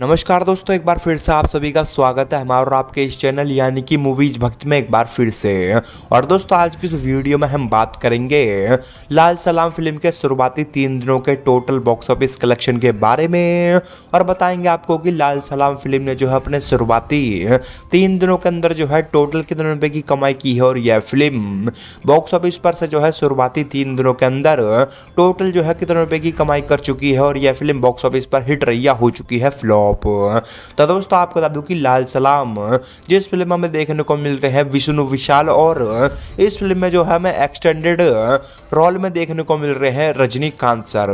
नमस्कार दोस्तों एक बार फिर से आप सभी का स्वागत है हमारा और आपके इस चैनल यानी कि मूवीज भक्त में एक बार फिर से और दोस्तों आज की इस वीडियो में हम बात करेंगे लाल सलाम फिल्म के शुरुआती तीन दिनों के टोटल बॉक्स ऑफिस कलेक्शन के बारे में और बताएंगे आपको कि लाल सलाम फिल्म ने जो है अपने शुरुआती तीन दिनों के अंदर जो है टोटल कितने रुपये की कमाई की है और यह फिल्म बॉक्स ऑफिस पर से जो है शुरुआती तीन दिनों के अंदर टोटल जो है कितने रुपये की कमाई कर चुकी है और यह फिल्म बॉक्स ऑफिस पर हिट रैया हो चुकी है फ्लॉप टॉप हाँ। तो दोस्तों आपको बता दूं कि लाल सलाम हाँ, जिस फिल्म में हमें देखने को मिल रहे हैं विष्णु विशाल और हाँ, इस फिल्म में जो है हमें एक्सटेंडेड रोल में देखने को मिल रहे हैं रजनीकांत सर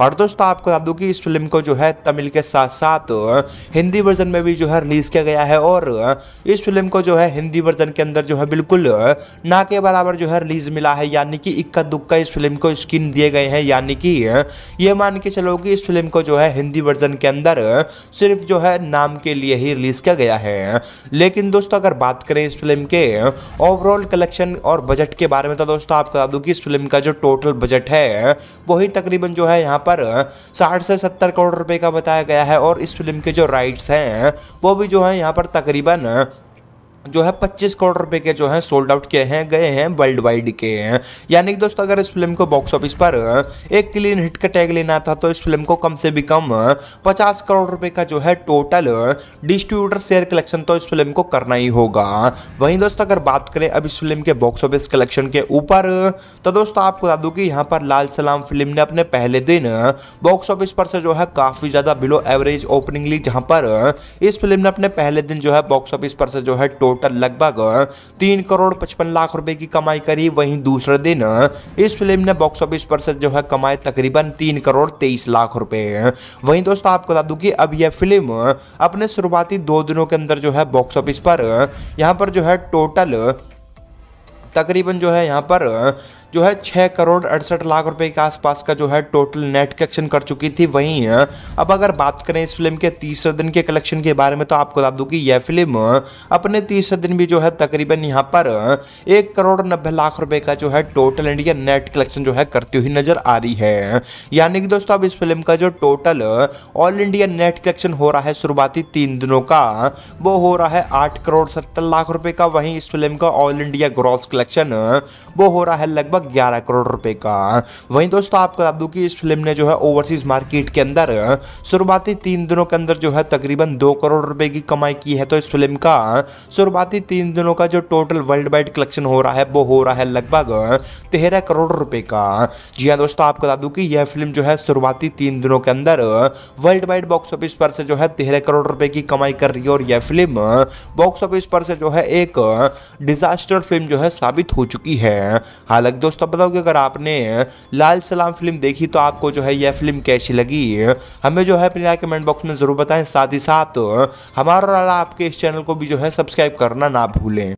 और दोस्तों आपको बता दूं कि इस फिल्म को जो है तमिल के साथ साथ हिंदी वर्जन में भी जो है रिलीज किया गया है और इस फिल्म को जो है हिंदी वर्जन के अंदर जो है बिल्कुल ना के बराबर जो है रिलीज मिला है यानी कि इक्का दुक्का इस फिल्म को स्किन दिए गए हैं यानी कि ये मान के चलो कि इस फिल्म को जो है हिंदी वर्जन के अंदर सिर्फ जो है नाम के लिए ही रिलीज़ किया गया है लेकिन दोस्तों अगर बात करें इस फिल्म के ओवरऑल कलेक्शन और बजट के बारे में तो दोस्तों आपको बता दूँ कि इस फिल्म का जो टोटल बजट है वही तकरीबन जो है यहाँ पर साठ से सत्तर करोड़ रुपए का बताया गया है और इस फिल्म के जो राइट्स हैं वो भी जो है यहाँ पर तकरीबन जो है 25 करोड़ रुपए के जो है सोल्ड आउट किए हैं गए हैं वर्ल्ड वाइड के हैं यानी कि दोस्तों अगर इस फिल्म को बॉक्स ऑफिस पर एक क्लीन हिट का टैग लेना था तो इस फिल्म को कम से भी कम 50 करोड़ रुपए का जो है टोटल डिस्ट्रीब्यूटर शेयर कलेक्शन तो इस फिल्म को करना ही होगा वहीं दोस्तों अगर बात करें अब इस फिल्म के बॉक्स ऑफिस कलेक्शन के ऊपर तो दोस्तों आपको बता दूँ कि यहाँ पर लाल सलाम फिल्म ने अपने पहले दिन बॉक्स ऑफिस पर से जो है काफ़ी ज़्यादा बिलो एवरेज ओपनिंग ली जहाँ पर इस फिल्म ने अपने पहले दिन जो है बॉक्स ऑफिस पर से जो है टोटल लगभग तीन करोड़ पचपन लाख रुपए की कमाई करी वहीं दूसरे दिन इस फिल्म ने बॉक्स ऑफिस पर से जो है कमाए तकरीबन तीन करोड़ तेईस लाख रुपए वहीं दोस्तों आपको बता दूं कि अब यह फिल्म अपने शुरुआती दो दिनों के अंदर जो है बॉक्स ऑफिस पर यहां पर जो है टोटल तकरीबन जो है यहाँ पर जो है छः करोड़ अड़सठ लाख रुपए के आसपास का जो है टोटल नेट कलेक्शन कर चुकी थी वहीं अब अगर बात करें इस फिल्म के तीसरे दिन के कलेक्शन के बारे में तो आपको बता दूँ कि यह फिल्म अपने तीसरे दिन भी जो है तकरीबन यहाँ पर एक करोड़ नब्बे लाख रुपए का जो है टोटल इंडिया नेट कलेक्शन जो है करती हुई नजर आ रही है यानी कि दोस्तों अब इस फिल्म का जो total all India net collection हो रहा है शुरुआती तीन दिनों का वो हो रहा है आठ करोड़ सत्तर लाख रुपये का वहीं इस फिल्म का ऑल इंडिया ग्रॉस कलेक्शन वो हो रहा है लगभग ग्यारह करोड़ रुपए का वहीं दोस्तों आपको बता दूं कि इस फिल्म ने जो है ओवरसीज मार्केट के अंदर शुरुआती तीन दिनों के अंदर जो है तकरीबन दो करोड़ रुपए की कमाई की है तो इस फिल्म का शुरुआती तीन दिनों का जो टोटल वर्ल्ड वाइड कलेक्शन हो रहा है वो हो रहा है लगभग तेरह करोड़ रुपए का जी हाँ दोस्तों आपको बता दूं कि यह फिल्म जो है शुरुआती तीन दिनों के अंदर वर्ल्ड वाइड बॉक्स ऑफिस पर से जो है तेरह करोड़ रुपए की कमाई कर रही है और यह फिल्म बॉक्स ऑफिस पर से जो है एक डिजास्टर फिल्म जो है साबित हो चुकी है हालांकि दोस्तों बताओ कि अगर आपने लाल सलाम फिल्म देखी तो आपको जो है यह फिल्म कैसी लगी हमें जो है अपने कमेंट बॉक्स में जरूर बताएं साथ ही साथ हमारा आपके इस चैनल को भी जो है सब्सक्राइब करना ना भूलें